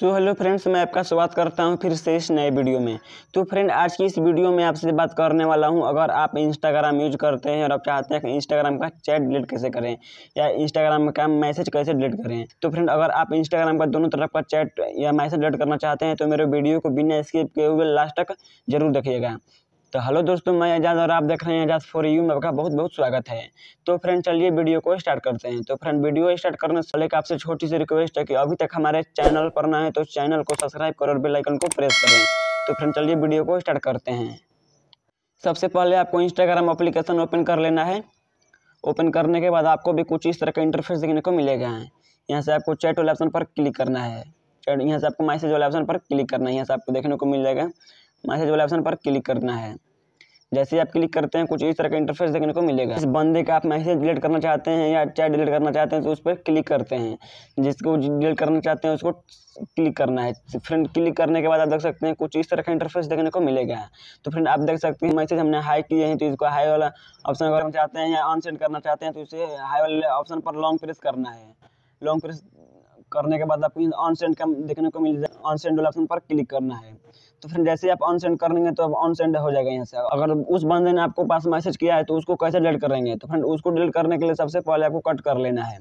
so hello friends मैं आपका स्वागत करता हूं फिर से इस नए वीडियो में तो फ्रेंड आज की इस वीडियो में आपसे बात करने वाला हूं अगर आप इंस्टाग्राम यूज करते हैं और आप चाहते हैं कि इंस्टाग्राम का चैट डिलीट कैसे करें या इंस्टाग्राम का मैसेज कैसे डिलीट करें तो फ्रेंड अगर आप इंस्टाग्राम का दोनों तरफ का चैट या मैसेज डिलीट करना चाहते हैं तो मेरे वीडियो को बिना स्किप किए हुए लास्ट तक जरूर देखिएगा तो हेलो दोस्तों मैं एजाज और आप देख रहे हैं एजाज फॉर यू में आपका बहुत बहुत स्वागत है तो फ्रेंड चलिए वीडियो को स्टार्ट करते हैं तो फ्रेंड वीडियो स्टार्ट करने से लेकर आपसे छोटी सी रिक्वेस्ट है कि अभी तक हमारे चैनल पर ना है तो चैनल को सब्सक्राइब करें और बेलाइकन को प्रेस करें तो फ्रेंड चलिए वीडियो को स्टार्ट करते हैं सबसे पहले आपको इंस्टाग्राम अप्लीकेशन ओपन कर लेना है ओपन करने के बाद आपको भी कुछ इस तरह का इंटरफेस देखने को मिलेगा यहाँ से आपको चैट वाले ऑप्शन पर क्लिक करना है चैट यहाँ से आपको मैसेज वाले ऑप्शन पर क्लिक करना है यहाँ से आपको देखने को मिल जाएगा मैसेज वाले ऑप्शन पर क्लिक करना है जैसे आप क्लिक करते हैं कुछ इस तरह का इंटरफेस देखने को मिलेगा इस बंदे का आप मैसेज डिलीट करना चाहते हैं या चैट डिलीट करना चाहते हैं तो उस पर क्लिक करते हैं जिसको डिलीट करना चाहते हैं उसको क्लिक करना है फ्रेंड क्लिक करने के बाद आप देख सकते हैं कुछ इस तरह का इंटरफेस देखने को मिलेगा तो फ्रेंड आप देख सकते हैं मैसेज हमने हाई किए हैं तो इसको हाई वाला ऑप्शन करना चाहते हैं या अनसेंड करना चाहते हैं तो इसे हाई वाले ऑप्शन पर लॉन्ग प्रेस करना है लॉन्ग प्रेस करने के बाद आपको ऑन सेंड का देखने को मिल जाए ऑन सेंड ऑप्शन पर क्लिक करना है तो फिर जैसे आप ऑन सेंड करेंगे तो अब ऑन सेंड हो जाएगा यहाँ से अगर उस बंदे ने आपको पास मैसेज किया है तो उसको कैसे डिलीट करेंगे तो फ्रेंड उसको डिलीट करने के लिए सबसे पहले आपको कट कर लेना है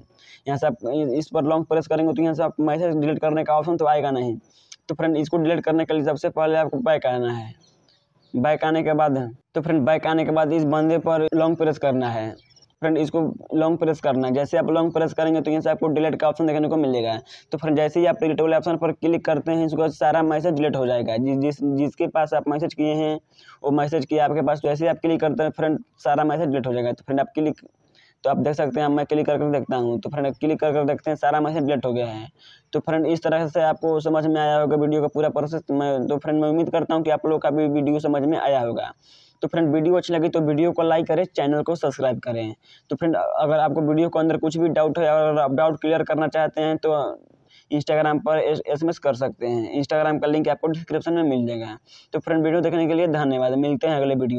यहाँ से आप इस पर लॉन्ग प्रेस करेंगे तो यहाँ से आप मैसेज डिलीट करने का ऑप्शन तो आएगा नहीं तो फ्रेंड इसको डिलीट करने के लिए सबसे पहले आपको बैक आना है बैक आने के बाद तो फ्रेंड बैक आने के बाद इस बंदे पर लॉन्ग प्रेस करना है फ्रेंड इसको लॉन्ग प्रेस करना है जैसे आप लॉन्ग प्रेस करेंगे तो यहाँ से आपको डिलीट का ऑप्शन देखने को मिलेगा तो फ्रेंड जैसे ही आप डिलीट वाले ऑप्शन पर क्लिक करते हैं इसको सारा मैसेज डिलीट हो जाएगा जिस जिस जिसके पास आप मैसेज किए हैं वो मैसेज किया आपके पास जैसे तो ही आप क्लिक करते हैं फ्रेंड सारा मैसेज डिलीट हो जाएगा तो फ्रेंड आप क्लिक तो आप देख सकते हैं मैं क्लिक कर करके देखता हूँ तो फ्रेंड क्लिक कर कर देखते हैं सारा मैसेज डिलीट हो गया है तो फ्रेंड इस तरह से आपको समझ में आया होगा वीडियो का पूरा प्रोसेस तो मैं तो फ्रेंड मैं उम्मीद करता हूँ कि आप लोग का भी वीडियो समझ में आया होगा तो फ्रेंड वीडियो अच्छी लगी तो वीडियो को लाइक करें चैनल को सब्सक्राइब करें तो फ्रेंड अगर आपको वीडियो के अंदर कुछ भी डाउट है अगर आप डाउट क्लियर करना चाहते हैं तो इंस्टाग्राम पर एस कर सकते हैं इंस्टाग्राम का लिंक आपको डिस्क्रिप्शन में मिल जाएगा तो फ्रेंड वीडियो देखने के लिए धन्यवाद मिलते हैं अगले वीडियो